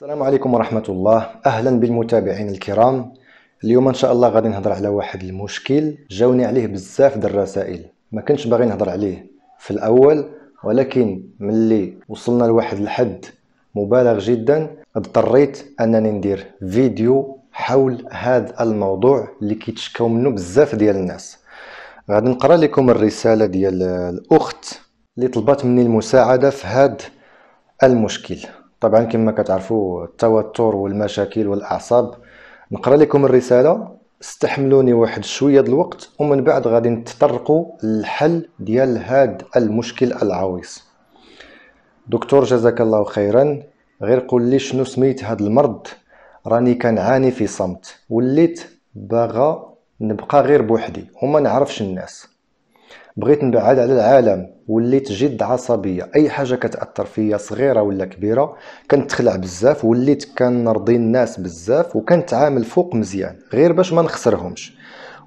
السلام عليكم ورحمة الله أهلا بالمتابعين الكرام اليوم إن شاء الله غادي نهضر على واحد المشكل جاوني عليه بزاف د الرسائل ما كنتش باغي نهضر عليه في الأول ولكن ملي وصلنا لواحد الحد مبالغ جدا اضطريت أنني ندير فيديو حول هذا الموضوع اللي كيتشكاو منه بزاف ديال الناس غادي نقرا لكم الرسالة ديال الأخت اللي طلبت مني المساعدة في هذا المشكل طبعا كما كتعرفوا التوتر والمشاكل والاعصاب نقرا لكم الرساله استحملوني واحد شويه ديال الوقت ومن بعد غادي نتطرقوا للحل ديال هاد المشكل العويص دكتور جزاك الله خيرا غير قول لي شنو سميت هاد المرض راني كنعاني في صمت وليت باغا نبقى غير بوحدي وما نعرفش الناس بغيت نبعد على العالم وليت جد عصبيه اي حاجه كتاثر فيا صغيره ولا كبيره كنتخلع بزاف وليت كنرضي الناس بزاف وكنتعامل فوق مزيان غير باش ما نخسرهمش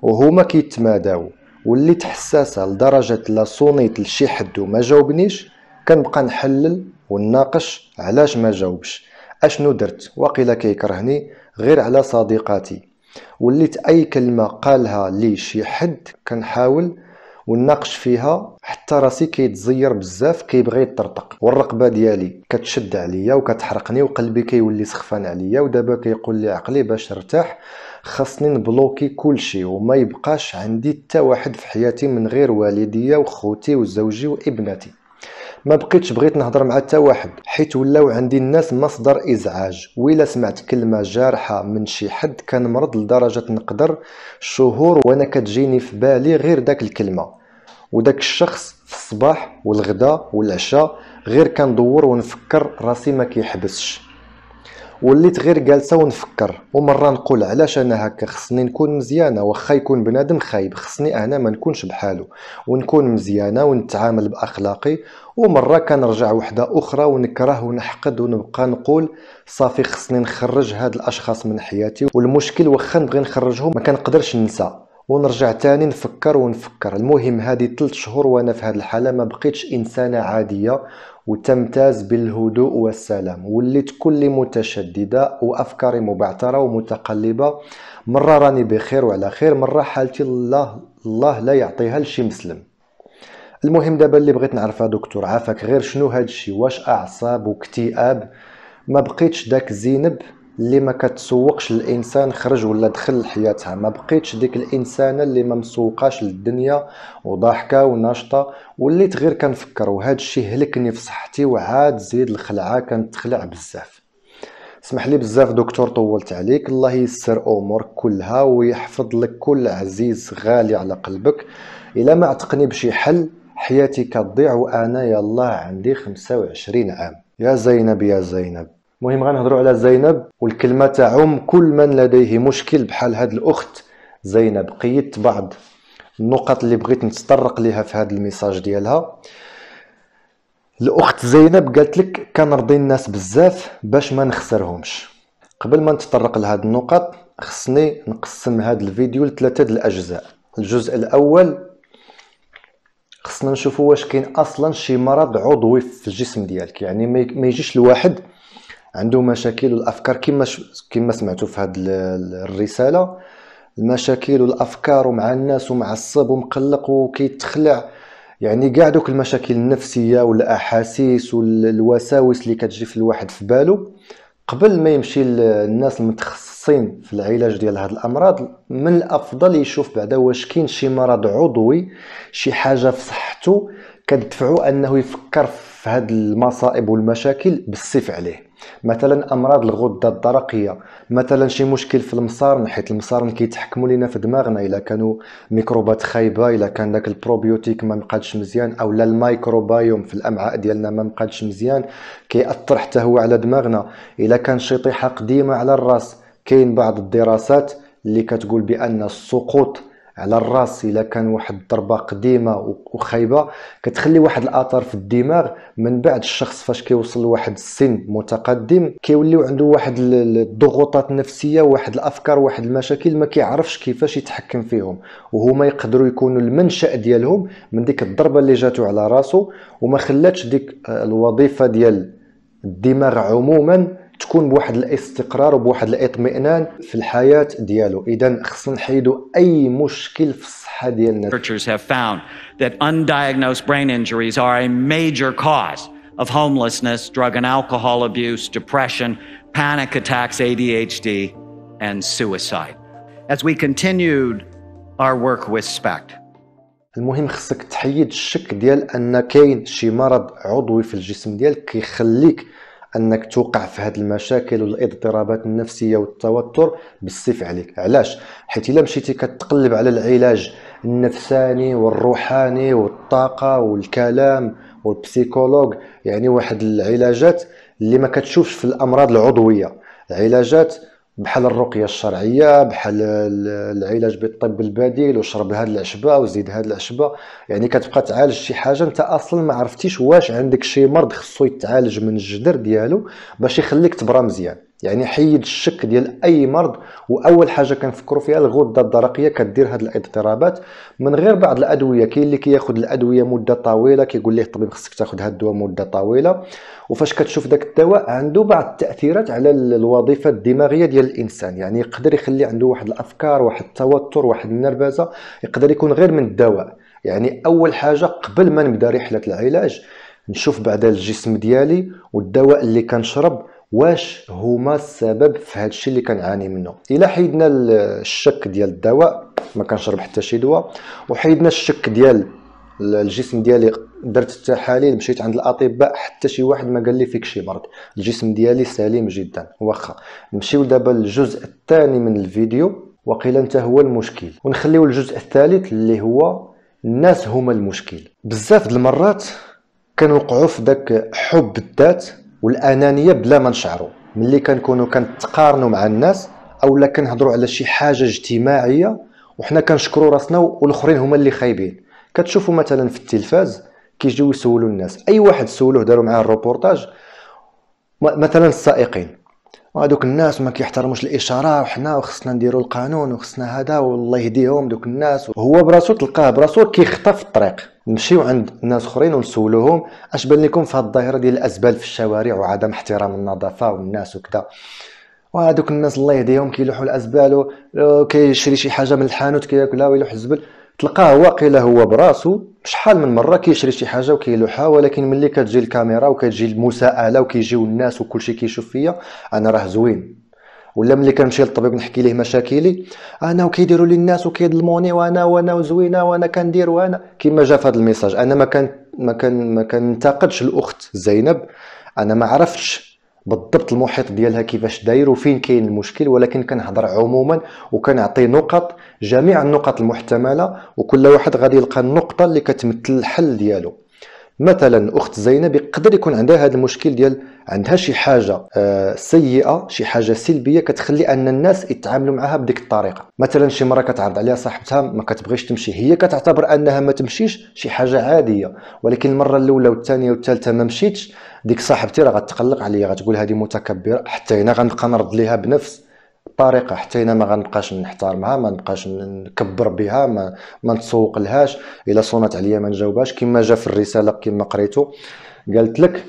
وهما كيتماداو وليت حساسه لدرجه لا صونيت لشي حد وما جاوبنيش كنبقى نحلل ونناقش علاش ما جاوبش اشنو درت واقيلا كيكرهني غير على صديقاتي وليت اي كلمه قالها لي شي حد كنحاول والناقش فيها حتى راسي كيتزير بزاف كيبغي يطرطق والرقبه ديالي كتشد عليا وكتحرقني وقلبي كيولي سخفان عليا ودابا كيقول لي عقلي باش نرتاح خاصني نبلوكي كلشي وما يبقاش عندي حتى واحد في حياتي من غير والديا وخوتي وزوجي وابنتي ما بقيتش بغيت نهضر مع حتى واحد حيت ولاو عندي الناس مصدر ازعاج ولا سمعت كلمه جارحه من شي حد كنمرض لدرجه نقدر شهور وانا كتجيني في بالي غير داك الكلمه وداك الشخص في الصباح والغداء والعشاء غير كندور ونفكر راسي ما كيحبسش وليت غير جالسه ونفكر ومره نقول علاش انا هكا خصني نكون مزيانه واخا يكون بنادم خايب خصني انا ما نكونش بحالو ونكون مزيانه ونتعامل باخلاقي ومره كنرجع وحده اخرى ونكره ونحقد ونبقى نقول صافي خصني نخرج هاد الاشخاص من حياتي والمشكل واخا نبغي نخرجهم ما كنقدرش ننسى ونرجع تاني نفكر ونفكر المهم هذه ثلاث شهور وانا في هذه الحاله ما بقيتش انسانه عاديه وتمتاز بالهدوء والسلام وليت كل متشدده وافكاري مبعثره ومتقلبه مره راني بخير وعلى خير مره حالتي الله الله لا يعطيها لشي مسلم المهم دابا اللي بغيت نعرفها دكتور عافاك غير شنو هادشي واش اعصاب واكتئاب ما بقيتش داك زينب اللي ما كتسوقش الانسان خرج ولا دخل لحياتها ما بقيتش ديك الانسانه اللي ما مسوقاش للدنيا وضاحكه وناشطه وليت غير كنفكر وهذا الشيء هلكني في صحتي وعاد زيد الخلعه كنتخلع بزاف اسمح لي بزاف دكتور طولت عليك الله يسر امورك كلها ويحفظ لك كل عزيز غالي على قلبك الا ما عتقني بشي حل حياتي كتضيع وانا يالله عندي 25 عام يا زينب يا زينب المهم غنهضروا على زينب والكلمه تعم كل من لديه مشكل بحال هذه الاخت زينب قيدت بعض النقط اللي بغيت نتطرق ليها في هذا الميساج ديالها الاخت زينب قالت لك كنرضي الناس بزاف باش ما نخسرهمش قبل ما نتطرق لهاد النقط خصني نقسم هذا الفيديو لثلاثه الاجزاء الجزء الاول خصنا نشوفوا واش كاين اصلا شي مرض عضوي في الجسم ديالك يعني ما يجيش الواحد عنده مشاكل والافكار كما كما سمعتوا في هذه الرساله المشاكل والافكار ومع الناس ومعصب ومقلق وكيتخلع يعني كاع دوك المشاكل النفسيه والاحاسيس والوساوس اللي كتجي في الواحد في بالو قبل ما يمشي للناس المتخصصين في العلاج ديال هاد الامراض من الافضل يشوف بعدا واش كاين شي مرض عضوي شي حاجه في صحته كتدفعو انه يفكر في هاد المصائب والمشاكل بالصف عليه مثلا امراض الغده الدرقيه مثلا شي مشكل في المصارن حيت المصارن كيتحكموا لينا في دماغنا الا كانوا ميكروبات خايبه الا كان داك البروبيوتيك ما مقادش مزيان او لا الميكروبايوم في الامعاء ديالنا ما مقادش مزيان كيأثر حتى هو على دماغنا الا كان شي طيحه قديمه على الراس كاين بعض الدراسات اللي كتقول بان السقوط على الراس الا كان واحد الضربه قديمه وخايبه كتخلي واحد الاثر في الدماغ من بعد الشخص فاش كيوصل لواحد السن متقدم كيوليو عنده واحد الضغوطات النفسيه واحد الافكار واحد المشاكل ما كيعرفش كيفاش يتحكم فيهم وهما يقدروا يكونوا المنشا ديالهم من ديك الضربه اللي جاتو على راسو وما خلاتش ديك آه، الوظيفه ديال الدماغ عموما تكون بواحد الاستقرار وبواحد الاطمئنان في الحياه ديالو اذا خصنا نحيدوا اي مشكل في الصحه ديالنا Researchers have found that undiagnosed brain injuries are a major cause of homelessness, drug and alcohol abuse, depression, panic attacks, ADHD and suicide. As we continued our work with SPECT المهم خصك تحيد الشك ديال ان كاين شي مرض عضوي في الجسم ديالك كيخليك انك توقع في هذه المشاكل والاضطرابات النفسيه والتوتر بالسيف عليك علاش حيت الا مشيتي كتقلب على العلاج النفساني والروحاني والطاقه والكلام والبسيكولوج يعني واحد العلاجات اللي ما كتشوفش في الامراض العضويه علاجات بحال الرقيه الشرعيه بحال العلاج بالطب البديل وشرب هاد العشبه وزيد هاد العشبه يعني كتبقى تعالج شي حاجه انت اصلا ما عرفتيش واش عندك شي مرض خصو يتعالج من الجدر ديالو باش يخليك تبرى مزيان يعني حيد الشك ديال اي مرض واول حاجه كنفكروا فيها الغده الدرقيه كدير هاد الاضطرابات من غير بعض الادويه كاين اللي كياخذ الادويه مده طويله كيقول ليه الطبيب خصك تاخذ هاد الدواء مده طويله وفاش كتشوف داك الدواء عنده بعض التاثيرات على الوظيفه الدماغيه ديال الانسان يعني يقدر يخلي عنده واحد الافكار واحد التوتر واحد النرفزه يقدر يكون غير من الدواء يعني اول حاجه قبل ما نبدا رحله العلاج نشوف بعدا الجسم ديالي والدواء اللي كنشرب واش هما السبب في هذا الشيء اللي كنعاني منه الا حيدنا الشك ديال الدواء ما كنشرب حتى شي دواء وحيدنا الشك ديال الجسم ديالي درت التحاليل مشيت عند الاطباء حتى شي واحد ما قال لي فيك شي مرض الجسم ديالي سليم جدا واخا نمشيو دابا للجزء الثاني من الفيديو وقيل انت هو المشكل ونخليو الجزء الثالث اللي هو الناس هما المشكل بزاف د المرات كنوقعوا في داك حب الذات والانانيه بلا ما نشعروا ملي كنكونوا كنتقارنوا مع الناس اولا كنهضروا على شي حاجه اجتماعيه وحنا كنشكروا راسنا والاخرين هما اللي خايبين كتشوفوا مثلا في التلفاز كيجيو يسولوا الناس اي واحد سولوه داروا معاه الروبورتاج مثلا السائقين هذوك الناس ما كيحترموش الاشاره وحنا وخصنا نديروا القانون وخصنا هذا والله يهديهم دوك الناس وهو براسو تلقاه براسو كيخطف الطريق نمشيو عند ناس اخرين ونسولوهم اش بان لكم في هذه الظاهره ديال الازبال في الشوارع وعدم احترام النظافه والناس وكذا وهذوك الناس الله يهديهم كيلوحوا الازبال وكيشري آه، شي حاجه من الحانوت كياكلها ويلوح الزبل تلقاه هو هو براسو شحال من مره كيشري شي حاجه وكيلوحها ولكن ملي كتجي الكاميرا وكتجي المساءله وكيجيو الناس وكلشي كيشوف فيا انا راه زوين ولا ملي كنمشي للطبيب نحكي ليه مشاكلي انا وكيديروا لي الناس وكيظلموني وانا وانا وزوينه وانا كندير وانا كما جا في هذا الميساج انا ما كان ما كان ما كنتقدش الاخت زينب انا ما عرفتش بالضبط المحيط ديالها كيفاش داير وفين كاين المشكل ولكن كنهضر عموما وكنعطي نقط جميع النقط المحتمله وكل واحد غادي يلقى النقطه اللي كتمثل الحل ديالو مثلا اخت زينب يقدر يكون عندها هذا المشكل ديال عندها شي حاجه آه، سيئه شي حاجه سلبيه كتخلي ان الناس يتعاملوا معها بديك الطريقه مثلا شي مره كتعرض عليها صاحبتها ما كتبغيش تمشي هي كتعتبر انها ما تمشيش شي حاجه عاديه ولكن المره الاولى والثانيه والثالثه ما مشيتش ديك صاحبتي راه غتقلق عليا غتقول هذه متكبره حتى هنا غنبقى نرد ليها بنفس الطريقه حتى انا ما غنبقاش نحترمها ما نبقاش نكبر بها ما, ما نتسوق لهاش الا صونات عليا ما نجاوبهاش كما جا في الرساله كما قريتو قالت لك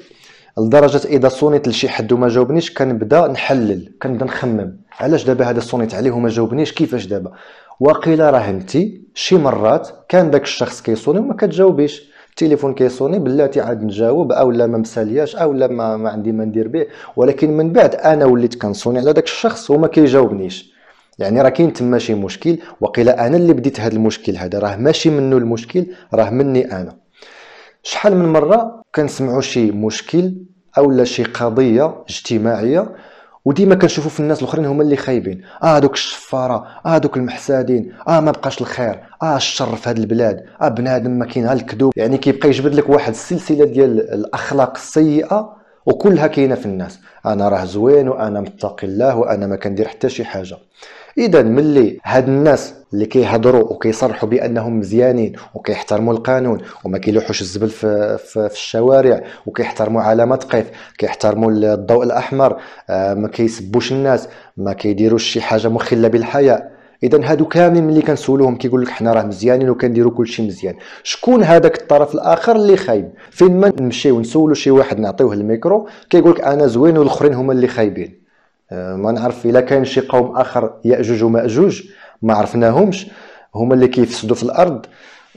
لدرجه اذا صونيت لشي حد وما جاوبنيش كنبدا نحلل كنبدا نخمم علاش دابا هذا صونيت عليه وما جاوبنيش كيفاش دابا وقيل راه انت شي مرات كان داك الشخص كيصوني وما كتجاوبيش التليفون كيصوني بلاتي عاد نجاوب او لا ما مسالياش او لا ما, ما عندي ما ندير به ولكن من بعد انا وليت كنصوني على داك الشخص وما كيجاوبنيش يعني راه كاين تما شي مشكل وقيل انا اللي بديت هذا المشكل هذا راه ماشي منه المشكل راه مني انا شحال من مره كنسمعوا شي مشكل اولا شي قضيه اجتماعيه وديما كنشوفوا في الناس الاخرين هما اللي خايبين اه دوك الشفاره اه دوك المحسادين اه ما بقاش الخير اه الشر في هذه البلاد اه بنادم ما كاين الكذوب يعني كيبقى يجبد لك واحد السلسله ديال الاخلاق السيئه وكلها كاينه في الناس انا راه زوين وانا متقي الله وانا ما كندير حتى شي حاجه اذا ملي هاد الناس اللي كيهضروا وكيصرحوا بانهم مزيانين وكيحترموا القانون وما كيلوحوش الزبل في, في, في الشوارع وكيحترموا علامات قيف كيحترموا الضوء الاحمر آه، ما كيسبوش الناس ما كيديروش شي حاجه مخله بالحياه اذا هادو كاملين ملي كنسولوهم كيقول لك حنا راه مزيانين وكنديروا كلشي مزيان شكون هذاك الطرف الاخر اللي خايب فين ما نمشيو نسولو شي واحد نعطيوه الميكرو كيقول لك انا زوين والاخرين هما اللي خايبين آه، ما نعرف الا كاين شي قوم اخر ياجوج وماجوج ما عرفناهمش هما اللي كيفسدوا في الارض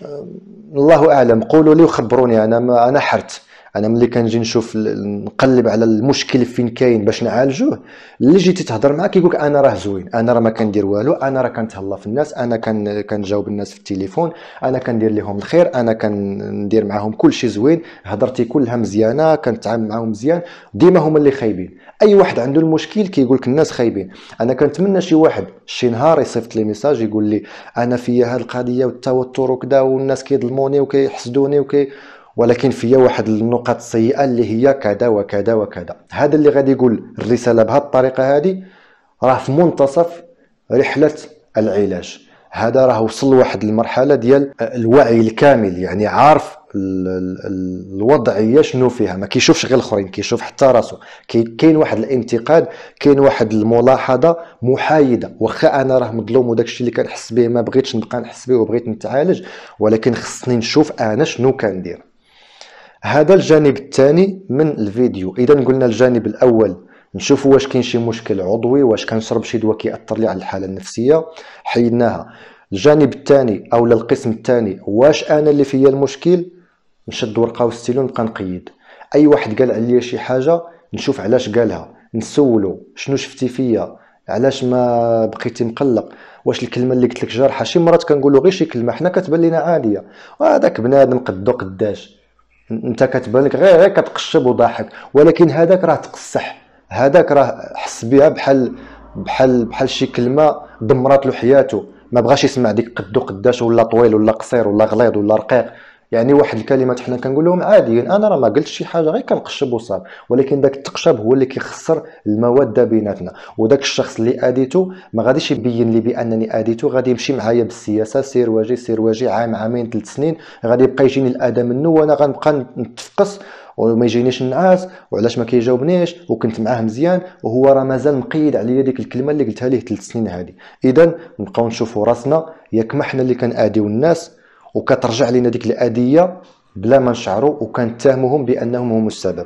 آه، الله اعلم قولوا لي وخبروني انا ما انا حرت انا ملي كنجي نشوف نقلب على المشكل فين كاين باش نعالجوه اللي جيتي تهضر معاه كيقول انا راه زوين انا راه ما كندير والو انا راه كنتهلا في الناس انا كان كنجاوب الناس في التليفون انا كندير لهم الخير انا كندير معاهم كل شيء زوين هضرتي كلها مزيانه كنتعامل معاهم مزيان ديما هما اللي خايبين اي واحد عنده المشكل كيقول لك الناس خايبين انا كنتمنى شي واحد شي نهار يصيفط لي ميساج يقول لي انا فيا هاد القضيه والتوتر وكذا والناس كيظلموني وكيحسدوني وكي ولكن فيها واحد النقط سيئه اللي هي كذا وكذا وكذا هذا اللي غادي يقول الرساله بهذه الطريقه هذه راه في منتصف رحله العلاج هذا راه وصل لواحد المرحله ديال الوعي الكامل يعني عارف الوضعيه شنو فيها ما كيشوفش غير الاخرين كيشوف حتى راسو كاين واحد الانتقاد كاين واحد الملاحظه محايده واخا انا راه مظلوم وداك الشيء اللي كنحس به ما بغيتش نبقى نحس به وبغيت نتعالج ولكن خصني نشوف انا شنو كندير هذا الجانب الثاني من الفيديو اذا قلنا الجانب الاول نشوف واش كاين شي مشكل عضوي واش كنشرب شي دواء كيأثر لي على الحاله النفسيه حيدناها الجانب الثاني او القسم الثاني واش انا اللي فيا المشكل نشد ورقه وستيلو نبقى نقيد اي واحد قال عليا شي حاجه نشوف علاش قالها نسولو شنو شفتي فيا علاش ما بقيتي مقلق واش الكلمه اللي قلت لك جارحه شي مرات كنقولوا غير شي كلمه حنا كتبان لينا عاديه وهذاك بنادم قدو قداش انت كتبان لك غير كتقشب وضاحك ولكن هذاك راه تقصح هذاك راه حس بها بحال بحال بحال شي كلمه دمرت له حياته ما بغاش يسمع ديك قدو قداش ولا طويل ولا قصير ولا غليظ ولا رقيق يعني واحد الكلمات حنا كنقول لهم عاديين يعني انا راه ما قلتش شي حاجه غير كنقشب وصاب ولكن داك التقشب هو اللي كيخسر المواد بيناتنا وداك الشخص اللي اديته ما غاديش يبين لي بانني اديته غادي يمشي معايا بالسياسه سير واجي سير واجي عام عامين ثلاث سنين غادي يبقى يجيني الاذى منه وانا غنبقى نتفقس وما يجينيش النعاس وعلاش ما كيجاوبنيش وكنت معاه مزيان وهو راه مازال مقيد عليا ديك الكلمه اللي قلتها ليه ثلاث سنين هذه اذا نبقاو نشوفوا راسنا ياك ما حنا اللي كناديو الناس وكترجع لنا ديك الاذيه بلا ما نشعروا وكنتهمهم بانهم هم السبب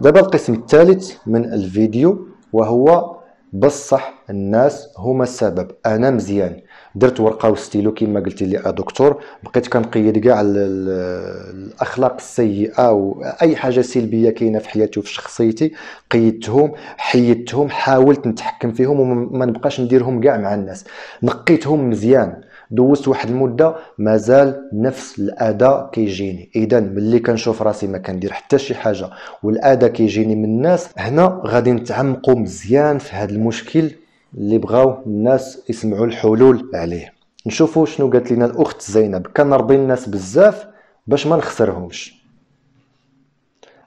دابا القسم الثالث من الفيديو وهو بصح الناس هما السبب انا مزيان درت ورقه وستيلو كما قلتي لي آه، دكتور بقيت كنقيد كاع الاخلاق السيئه واي حاجه سلبيه كاينه في حياتي وفي شخصيتي قيدتهم حيدتهم حاولت نتحكم فيهم وما نبقاش نديرهم كاع مع الناس نقيتهم مزيان دوزت واحد المده مازال نفس الاداء كيجيني اذا ملي كنشوف راسي ما كندير حتى شي حاجه والاداء كيجيني من الناس هنا غادي نتعمقوا مزيان في هذا المشكل اللي بغاو الناس يسمعوا الحلول عليه نشوفوا شنو قالت لنا الاخت زينب كنربي الناس بزاف باش ما نخسرهمش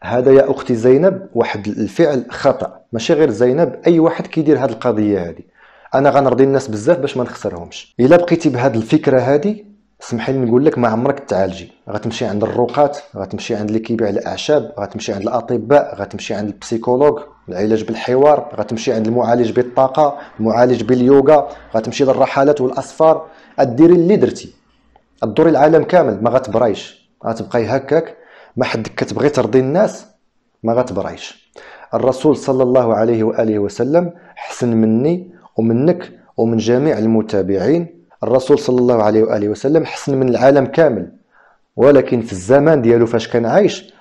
هذا يا اختي زينب واحد الفعل خطا ماشي غير زينب اي واحد كيدير هذه القضيه هذه انا غنرضي الناس بزاف باش ما نخسرهمش الا بقيتي بهاد الفكره هذه سمحي لي نقول لك ما عمرك تعالجي غتمشي عند الروقات غتمشي عند اللي كيبيع الاعشاب غتمشي عند الاطباء غتمشي عند البسيكولوج العلاج بالحوار غتمشي عند المعالج بالطاقه المعالج باليوغا غتمشي للرحلات والاصفار اديري اللي درتي ادوري العالم كامل ما غتبرايش غتبقاي هكاك ما حدك كتبغي ترضي الناس ما غتبرايش الرسول صلى الله عليه واله وسلم حسن مني ومنك ومن جميع المتابعين الرسول صلى الله عليه واله وسلم حسن من العالم كامل ولكن في الزمان ديالو فاش كان عايش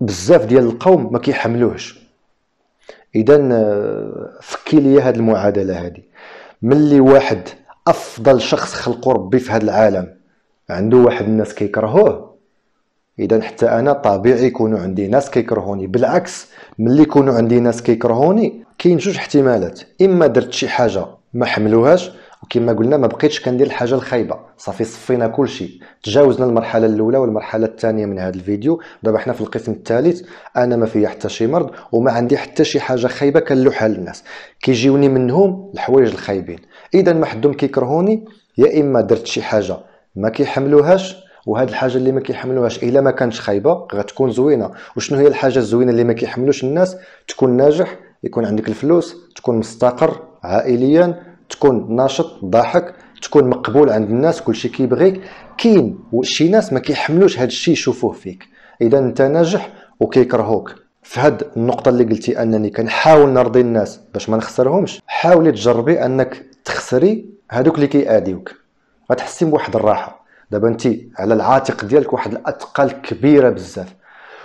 بزاف ديال القوم ما كيحملوهش اذا آه، فكي لي هذه المعادله هذه ملي واحد افضل شخص خلقه ربي في هذا العالم عنده واحد الناس كيكرهوه اذا حتى انا طبيعي يكونوا عندي ناس كيكرهوني بالعكس ملي يكونوا عندي ناس كيكرهوني كاين جوج احتمالات اما درت شي حاجه ما حملوهاش وكما قلنا ما بقيتش كندير الحاجه الخايبه صافي صفينا كل شيء تجاوزنا المرحله الاولى والمرحله الثانيه من هذا الفيديو دابا حنا في القسم الثالث انا ما فيا حتى شي مرض وما عندي حتى شي حاجه خايبه كنلوحها للناس كيجيوني منهم الحوايج الخايبين اذا ما حدهم كيكرهوني يا اما درت شي حاجه ما كيحملوهاش وهاد الحاجه اللي ما كيحملوهاش الا ما كانتش خايبه غتكون زوينه وشنو هي الحاجه الزوينه اللي ما كيحملوش الناس تكون ناجح يكون عندك الفلوس تكون مستقر عائليا تكون ناشط ضاحك تكون مقبول عند الناس كلشي كيبغيك كاين شي ناس ما كيحملوش هاد الشيء يشوفوه فيك اذا انت ناجح وكيكرهوك في هاد النقطه اللي قلتي انني كنحاول نرضي الناس باش ما نخسرهمش حاولي تجربي انك تخسري هادوك اللي كيأذيوك غتحسي بواحد الراحه دابا انت على العاتق ديالك واحد الاثقال كبيره بزاف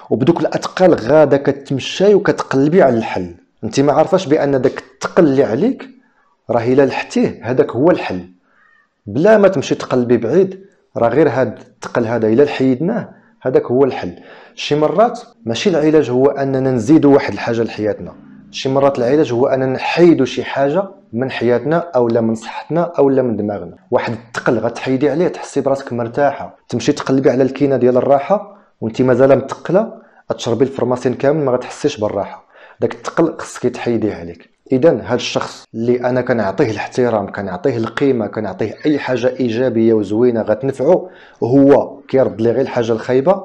وبدوك الاثقال غاده كتمشي وكتقلبي على الحل انت ما عارفاش بان داك الثقل اللي عليك راه الا لحتيه هذاك هو الحل بلا ما تمشي تقلبي بعيد راه غير هاد الثقل هذا الا حيدناه هذاك هو الحل شي مرات ماشي العلاج هو اننا نزيدوا واحد الحاجه لحياتنا شي مرات العلاج هو اننا نحيدو شي حاجه من حياتنا او لا من صحتنا او لا من دماغنا واحد الثقل غتحيدي عليه تحسي براسك مرتاحه تمشي تقلبي على الكينه ديال الراحه وانت مازال متقله تشربي الفرماسين كامل ما غتحسيش بالراحه داك الثقل خصك تحيديه عليك اذا هذا الشخص اللي انا كنعطيه الاحترام كنعطيه القيمه كنعطيه اي حاجه ايجابيه وزوينه غتنفعو هو كيرد لي غير الحاجه الخايبه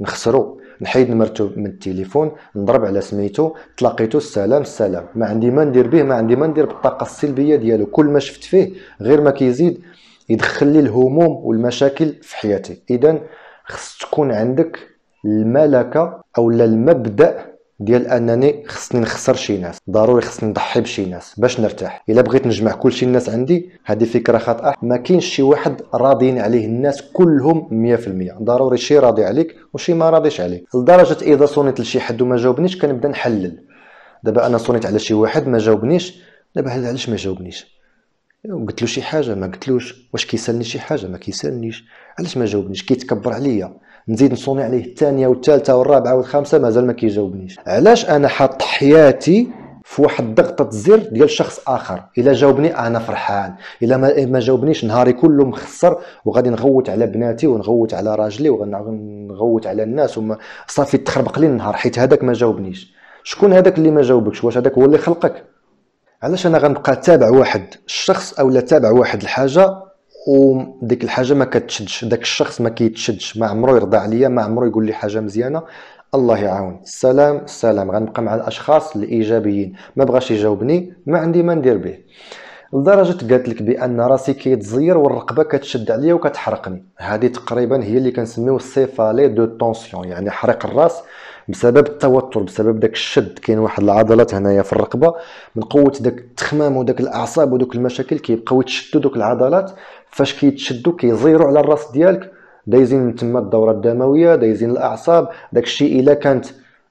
نخسرو نحيد نمرته من التليفون نضرب على سميتو تلاقيتو السلام السلام ما عندي ما ندير به ما عندي ما ندير بالطاقه السلبيه ديالو كل ما شفت فيه غير ما كيزيد يدخل لي الهموم والمشاكل في حياتي اذا خص تكون عندك الملكه او المبدا ديال انني خصني نخسر شي ناس ضروري خصني نضحي بشي ناس باش نرتاح الا بغيت نجمع كل شي الناس عندي هذه فكره خاطئه ما كاينش شي واحد راضيين عليه الناس كلهم 100% ضروري شي راضي عليك وشي ما راضيش عليك لدرجه اذا صونيت لشي حد وما جاوبنيش كنبدا نحلل دابا انا صونيت على شي واحد ما جاوبنيش دابا علاش ما جاوبنيش قلت له شي حاجه ما قلتلوش واش كيسالني شي حاجه ما كيسالنيش علاش ما جاوبنيش كيتكبر عليا نزيد نصوني عليه الثانيه والثالثه والرابعه والخامسه مازال ما كيجاوبنيش علاش انا حاط حياتي في واحد ضغطة زر ديال شخص اخر الا جاوبني انا فرحان الا ما جاوبنيش نهاري كله مخسر وغادي نغوت على بناتي ونغوت على راجلي ونغوت على الناس وما صافي تخربق لي النهار حيت هذاك ما جاوبنيش شكون هذاك اللي ما جاوبكش واش هذاك هو اللي خلقك علاش انا غنبقى تابع واحد الشخص اولا تابع واحد الحاجه وديك الحاجه ما كتشدش داك الشخص ما كيتشدش ما عمرو يرضى عليا ما عمرو يقول لي حاجه مزيانه الله يعاون السلام السلام غنبقى مع الاشخاص الايجابيين ما بغاش يجاوبني ما عندي ما ندير به لدرجه قالت لك بان راسي كيتزير والرقبه كتشد عليا وكتحرقني هذه تقريبا هي اللي كنسميو سيفالي دو طونسيون يعني حرق الراس بسبب التوتر بسبب داك الشد كاين واحد العضلات هنايا في الرقبه من قوه داك التخمام وداك الاعصاب ودوك المشاكل كيبقاو يتشدوا دوك العضلات فاش كيتشدوا كيزيروا على الراس ديالك دايزين تما الدوره الدمويه دايزين الاعصاب داك الشيء الا كانت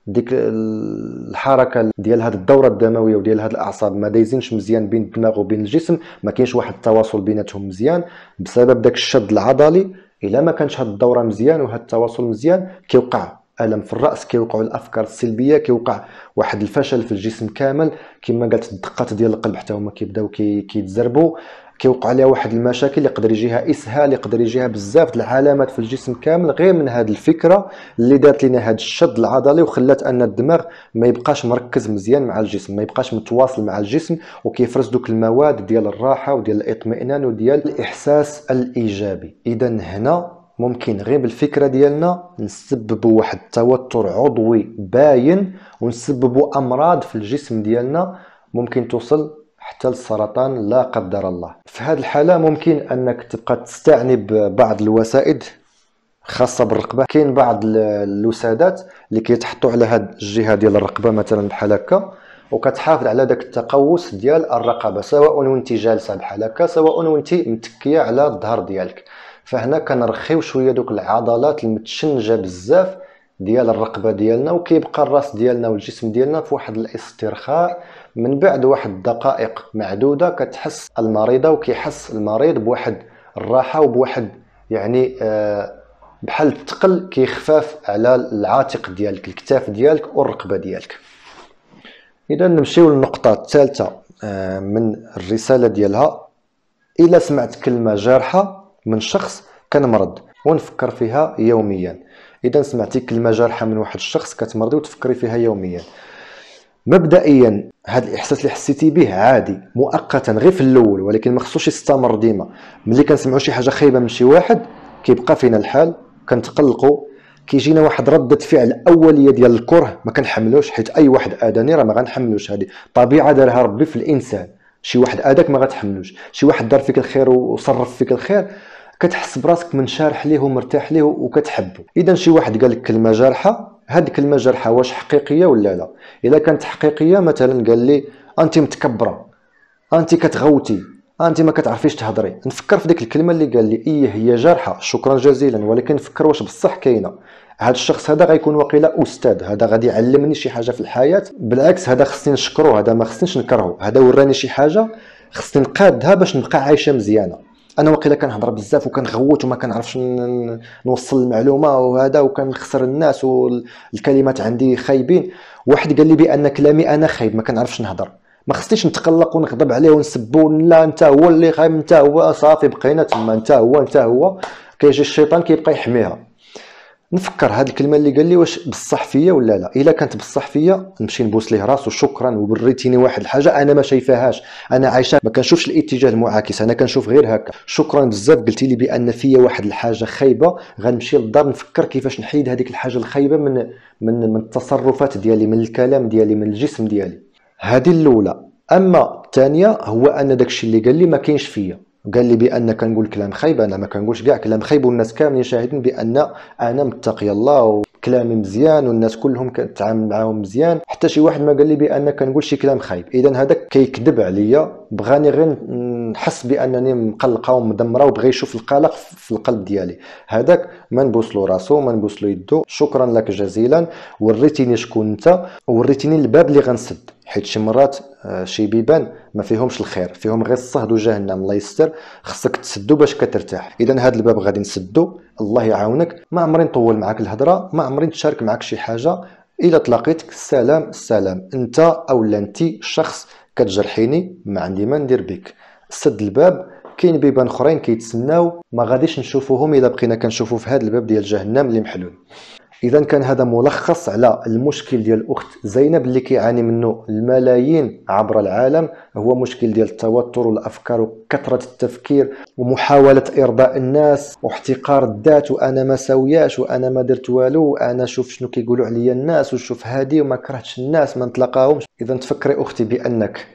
ديك الحركه ديال هذه الدوره الدمويه وديال هذه الاعصاب ما دايزينش مزيان بين الدماغ وبين الجسم ما كاينش واحد التواصل بيناتهم مزيان بسبب داك الشد العضلي الا ما كانش هاد الدوره مزيان وهاد التواصل مزيان كيوقع الم في الراس كيوقعوا الافكار السلبيه كيوقع واحد الفشل في الجسم كامل كما قالت الدقات ديال القلب حتى هما كيبداو كيتزربوا كيوقع عليها واحد المشاكل يقدر يجيها اسهال يقدر يجيها بزاف العلامات في الجسم كامل غير من هذه الفكره اللي دارت لنا هذا الشد العضلي وخلات ان الدماغ ما يبقاش مركز مزيان مع الجسم ما يبقاش متواصل مع الجسم وكيفرز دوك المواد ديال الراحه وديال الاطمئنان وديال الاحساس الايجابي اذا هنا ممكن غير بالفكره ديالنا نسببوا واحد التوتر عضوي باين ونسببوا امراض في الجسم ديالنا ممكن توصل حتى للسرطان لا قدر الله في هذه الحاله ممكن انك تبقى تستعني ببعض الوسائد خاصه بالرقبه كاين بعض الوسادات اللي كيتحطوا على هاد الجهه ديال الرقبه مثلا بحال هكا وكتحافظ على داك التقوس ديال الرقبه سواء وانت جالسه بحال هكا سواء وانت متكيه على الظهر ديالك فهنا كنرخيو شويه دوك العضلات المتشنجه بزاف ديال الرقبه ديالنا وكيبقى الراس ديالنا والجسم ديالنا في واحد الاسترخاء من بعد واحد الدقائق معدوده كتحس المريضه وكيحس المريض بواحد الراحه وبواحد يعني آه بحال الثقل كيخفاف على العاتق ديالك الكتاف ديالك والرقبه ديالك اذا نمشيو للنقطه الثالثه آه، من الرساله ديالها الا سمعت كلمه جارحه من شخص كان مرض ونفكر فيها يوميا اذا سمعتي كلمه جارحه من واحد الشخص كتمرضي وتفكري فيها يوميا مبدئيا هذا الاحساس اللي حسيتي به عادي مؤقتا غير في الاول ولكن ما خصوش يستمر ديما ملي كنسمعوا شي حاجه خايبه من شي واحد كيبقى فينا الحال كنتقلقوا كيجينا واحد ردة فعل أولية ديال الكره ما كنحملوش حيت أي واحد آداني راه ما غنحملوش هذه طبيعة دارها ربي في الإنسان شي واحد اداك ما غتحملوش شي واحد دار فيك الخير وصرف فيك الخير كتحس براسك منشارح ليه ومرتاح ليه وكتحبه اذا شي واحد قال لك كلمه جارحه هاد الكلمه جارحه واش حقيقيه ولا لا اذا كانت حقيقيه مثلا قال لي انت متكبره انت كتغوتي انت ما كتعرفيش تهضري نفكر في ديك الكلمه اللي قال لي ايه هي جارحه شكرا جزيلا ولكن نفكر واش بصح كاينه هاد الشخص هذا غيكون وقيلا استاذ هذا غادي يعلمني شي حاجه في الحياه بالعكس هذا خصني نشكره هذا ما خصنيش نكرهه هذا وراني شي حاجه خصني نقادها باش نبقى عايشه مزيانه انا وقيلا كنهضر بزاف وكنغوت وما كنعرفش نوصل المعلومه وهذا وكنخسر الناس والكلمات عندي خايبين واحد قال لي بان كلامي انا خايب ما كنعرفش نهضر ما خصنيش نتقلق ونغضب عليه ونسبو لا انت هو اللي خايب انت هو صافي بقينا تما انت هو انت هو كيجي الشيطان كيبقى يحميها نفكر هاد الكلمه اللي قال لي واش بصح فيا ولا لا الا كانت بصح فيا نمشي نبوس ليه راسو شكرا وبريتيني واحد الحاجه انا ما شايفاهاش انا عايشه ما كنشوفش الاتجاه المعاكس انا كنشوف غير هكا شكرا بزاف قلتي لي بان فيا واحد الحاجه خايبه غنمشي للدار نفكر كيفاش نحيد هذيك الحاجه الخايبه من من من التصرفات ديالي من الكلام ديالي من الجسم ديالي هذه الاولى اما الثانيه هو ان داكشي اللي قال لي ما كاينش فيا قال لي بان كنقول كلام خايب انا ما كنقولش كاع كلام خايب والناس كاملين شاهدين بان انا متقي الله كلامي مزيان والناس كلهم كنتعامل معاهم مزيان حتى شي واحد ما قال لي بان كنقول شي كلام خايب اذا هذاك كيكذب عليا بغاني غير نحس بانني مقلقه ومدمره وبغى يشوف القلق في القلب ديالي هذاك ما نبوسلو راسو ما نبوسلو يدو شكرا لك جزيلا وريتيني شكون انت وريتيني الباب اللي غنسد حيت شي مرات آه، شي بيبان ما فيهمش الخير فيهم غير الصهد وجهنم الله يستر خصك تسدو باش كترتاح اذا هذا الباب غادي نسدو الله يعاونك ما عمري نطول معك الهضره ما عمري نتشارك معك شي حاجه الى تلاقيتك السلام السلام انت او انت شخص كتجرحيني ما عندي ما ندير بك سد الباب كاين بيبان اخرين كيتسناو ما غاديش نشوفوهم الا بقينا كنشوفو في هذا الباب ديال جهنم اللي محلول اذا كان هذا ملخص على المشكل ديال الاخت زينب اللي كيعاني منه الملايين عبر العالم هو مشكل ديال التوتر والافكار وكثره التفكير ومحاوله ارضاء الناس واحتقار الذات وانا ما ساوياش وانا ما درت والو وانا شوف شنو كيقولوا عليا الناس وشوف هادي وما كرهتش الناس ما نتلاقاهمش اذا تفكري اختي بانك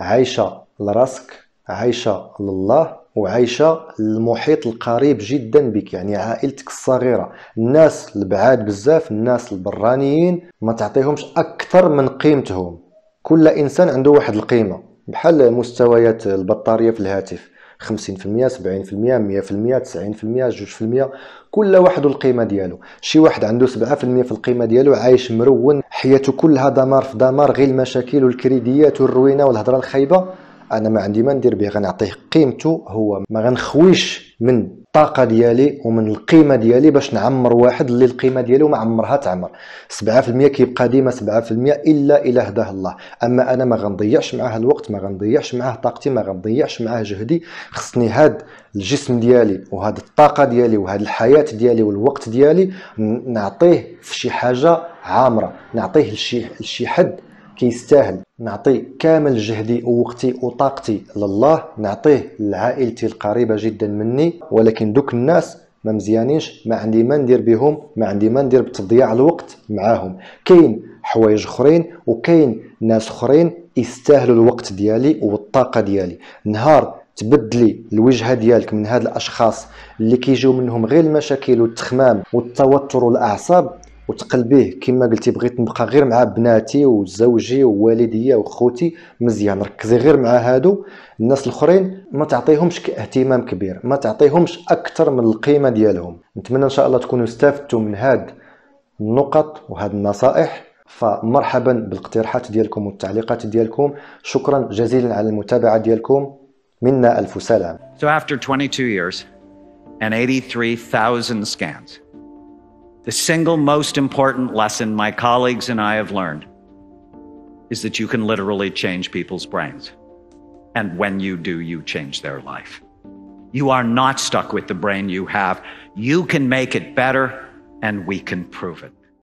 عايشه لراسك عايشه لله وعايشه المحيط القريب جدا بك يعني عائلتك الصغيره الناس البعاد بزاف الناس البرانيين ما تعطيهمش اكثر من قيمتهم كل انسان عنده واحد القيمه بحال مستويات البطاريه في الهاتف 50% 70% 100% 90% 2% كل واحد القيمه ديالو شي واحد عنده 7% في القيمه ديالو عايش مرون حياته كلها دمار في دمار غير المشاكل والكريديات والروينه والهضره الخايبه انا ما عندي ما ندير به غنعطيه قيمته هو ما غنخويش من الطاقه ديالي ومن القيمه ديالي باش نعمر واحد اللي القيمه ديالو ما عمرها تعمر 7% كيبقى ديما 7% الا الا هداه الله اما انا ما غنضيعش معاه الوقت ما غنضيعش معاه طاقتي ما غنضيعش معاه جهدي خصني هاد الجسم ديالي وهاد الطاقه ديالي وهاد الحياه ديالي والوقت ديالي نعطيه في شي حاجه عامره نعطيه لشي حد كيستاهل نعطي كامل جهدي ووقتي وطاقتي لله نعطيه لعائلتي القريبة جدا مني ولكن دوك الناس ما مزيانينش ما عندي ما ندير بهم ما عندي ما ندير بتضيع الوقت معاهم كاين حوايج اخرين وكاين ناس اخرين يستاهلوا الوقت ديالي والطاقه ديالي نهار تبدلي الوجهه ديالك من هاد الاشخاص اللي كيجيو منهم غير المشاكل والتخمام والتوتر والاعصاب وتقلبيه كما قلتي بغيت نبقى غير مع بناتي وزوجي ووالديا وخوتي مزيان ركزي غير مع هادو الناس الاخرين ما تعطيهمش اهتمام كبير ما تعطيهمش اكثر من القيمه ديالهم نتمنى ان شاء الله تكونوا استفدتوا من هاد النقط وهاد النصائح فمرحبا بالاقتراحات ديالكم والتعليقات ديالكم شكرا جزيلا على المتابعه ديالكم منا الف سلام So after 22 years and 83,000 scans The single most important lesson my colleagues and I have learned is that you can literally change people's brains. And when you do, you change their life. You are not stuck with the brain you have. You can make it better, and we can prove it.